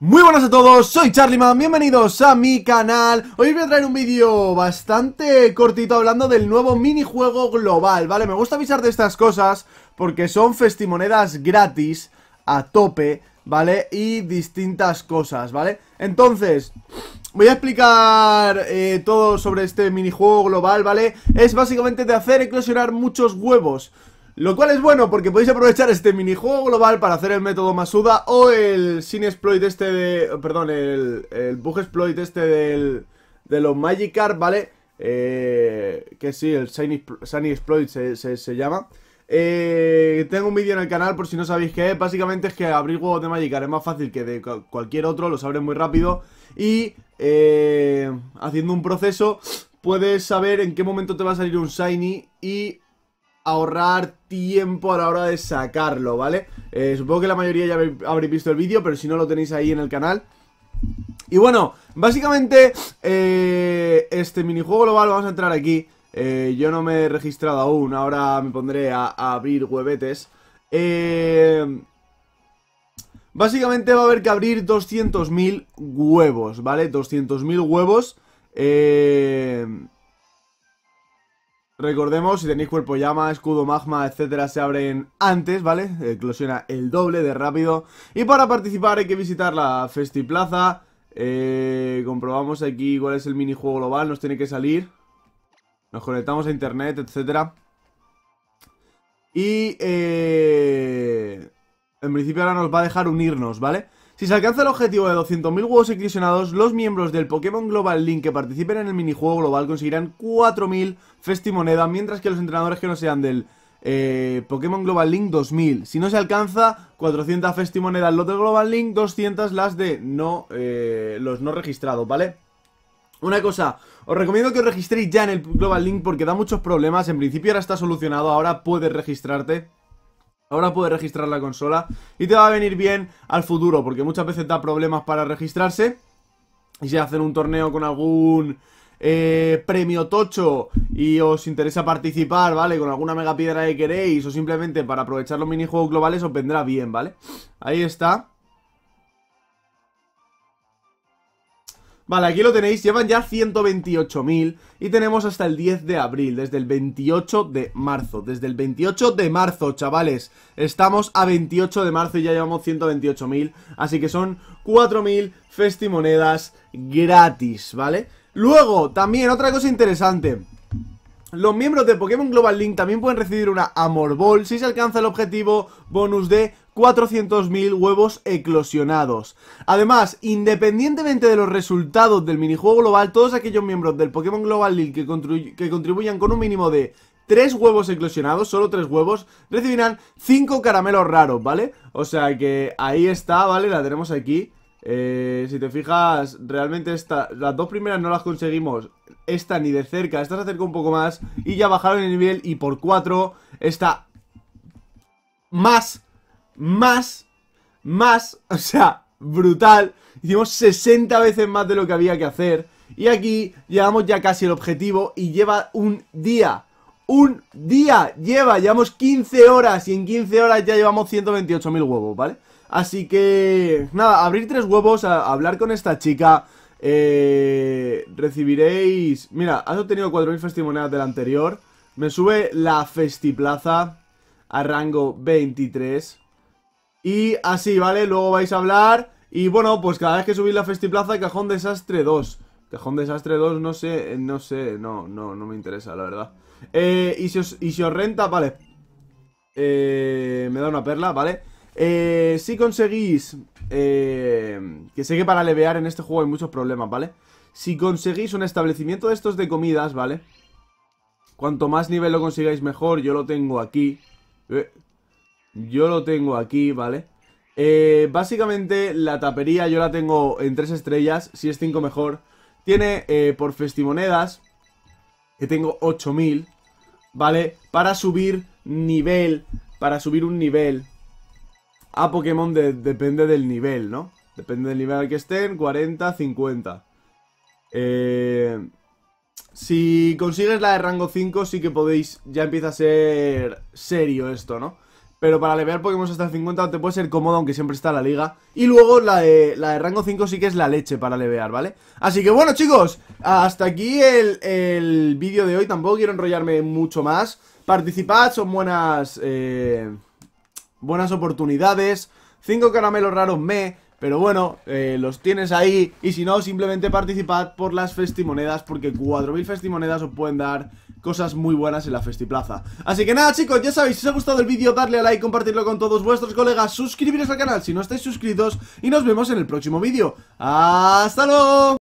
Muy buenas a todos, soy Charlyman, bienvenidos a mi canal Hoy voy a traer un vídeo bastante cortito hablando del nuevo minijuego global, ¿vale? Me gusta avisar de estas cosas porque son festimonedas gratis a tope, ¿vale? Y distintas cosas, ¿vale? Entonces, voy a explicar eh, todo sobre este minijuego global, ¿vale? Es básicamente de hacer eclosionar muchos huevos lo cual es bueno porque podéis aprovechar este minijuego global para hacer el método Masuda o el sin exploit este de... Perdón, el, bug exploit este del, de los Magikarp, ¿vale? Eh, que sí, el Shiny, Exploit se, se, llama. Eh, tengo un vídeo en el canal por si no sabéis qué es. Básicamente es que abrir juegos de Magikarp es más fácil que de cualquier otro, los abres muy rápido. Y eh, haciendo un proceso puedes saber en qué momento te va a salir un Shiny y ahorrar tiempo a la hora de sacarlo, ¿vale? Eh, supongo que la mayoría ya habréis visto el vídeo, pero si no lo tenéis ahí en el canal. Y bueno, básicamente eh, este minijuego global vamos a entrar aquí. Eh, yo no me he registrado aún, ahora me pondré a, abrir huevetes. Eh, básicamente va a haber que abrir 200.000 huevos, ¿vale? 200.000 huevos. Eh... Recordemos, si tenéis cuerpo llama, escudo magma, etcétera, se abren antes, ¿vale? Eclosiona el doble de rápido. Y para participar hay que visitar la Festiplaza. Eh, comprobamos aquí cuál es el minijuego global, nos tiene que salir. Nos conectamos a internet, etcétera. Y eh, en principio ahora nos va a dejar unirnos, ¿vale? Si se alcanza el objetivo de 200.000 huevos eclisionados, los miembros del Pokémon Global Link que participen en el minijuego global conseguirán 4.000 Festimonedas, mientras que los entrenadores que no sean del eh, Pokémon Global Link 2000. Si no se alcanza, 400 Festimonedas los del Global Link, 200 las de no eh, los no registrados, ¿vale? Una cosa, os recomiendo que os registréis ya en el Global Link porque da muchos problemas, en principio ahora está solucionado, ahora puedes registrarte Ahora puedes registrar la consola y te va a venir bien al futuro, porque muchas veces da problemas para registrarse. Y si hacen un torneo con algún eh, premio tocho y os interesa participar, ¿vale? Con alguna mega piedra que queréis o simplemente para aprovechar los minijuegos globales os vendrá bien, ¿vale? Ahí está. Vale, aquí lo tenéis, llevan ya 128.000 y tenemos hasta el 10 de abril, desde el 28 de marzo, desde el 28 de marzo, chavales, estamos a 28 de marzo y ya llevamos 128.000, así que son 4.000 festimonedas gratis, ¿vale? Luego, también otra cosa interesante, los miembros de Pokémon Global Link también pueden recibir una Amor Ball si se alcanza el objetivo bonus de 400.000 huevos eclosionados. Además, independientemente de los resultados del minijuego global, todos aquellos miembros del Pokémon Global Link que, que contribuyan con un mínimo de 3 huevos eclosionados, solo 3 huevos, recibirán 5 caramelos raros, ¿vale? O sea que ahí está, ¿vale? La tenemos aquí. Eh, si te fijas, realmente esta, las dos primeras no las conseguimos Esta ni de cerca, esta se acerca un poco más Y ya bajaron el nivel y por 4 está Más, más Más, o sea, brutal Hicimos 60 veces más de lo que había que hacer Y aquí llegamos ya casi el objetivo Y lleva un día Un día lleva, llevamos 15 horas Y en 15 horas ya llevamos 128.000 huevos, ¿vale? Así que, nada, abrir tres huevos, a hablar con esta chica. Eh, recibiréis... Mira, has obtenido 4.000 festimonedas del anterior. Me sube la festiplaza a rango 23. Y así, ¿vale? Luego vais a hablar. Y bueno, pues cada vez que subís la festiplaza, cajón desastre 2. Cajón desastre 2, no sé, eh, no sé, no, no, no me interesa, la verdad. Eh, y, si os, y renta, vale. Eh, me da una perla, ¿vale? vale eh, si conseguís... Eh, que sé que para levear en este juego hay muchos problemas, ¿vale? Si conseguís un establecimiento de estos de comidas, ¿vale? Cuanto más nivel lo consigáis mejor, yo lo tengo aquí. Eh, yo lo tengo aquí, ¿vale? Eh, básicamente la tapería yo la tengo en 3 estrellas, si es 5 mejor. Tiene eh, por festimonedas, que tengo 8000, ¿vale? Para subir nivel, para subir un nivel, a Pokémon depende del nivel, ¿no? Depende del nivel al que estén, 40, 50. Eh, si consigues la de rango 5 sí que podéis, ya empieza a ser serio esto, ¿no? Pero para levear Pokémon hasta el 50 te puede ser cómodo, aunque siempre está la liga. Y luego la de, la de rango 5 sí que es la leche para levear, ¿vale? Así que bueno, chicos, hasta aquí el, el vídeo de hoy. Tampoco quiero enrollarme mucho más. Participad, son buenas... Eh buenas oportunidades. 5 caramelos raros me, pero bueno, eh, los tienes ahí. Y si no, simplemente participad por las festimonedas, porque 4.000 festimonedas os pueden dar cosas muy buenas en la festiplaza. Así que nada, chicos, ya sabéis, si os ha gustado el vídeo, darle a like, compartirlo con todos vuestros colegas, suscribiros al canal si no estáis suscritos, y nos vemos en el próximo vídeo. ¡Hasta luego!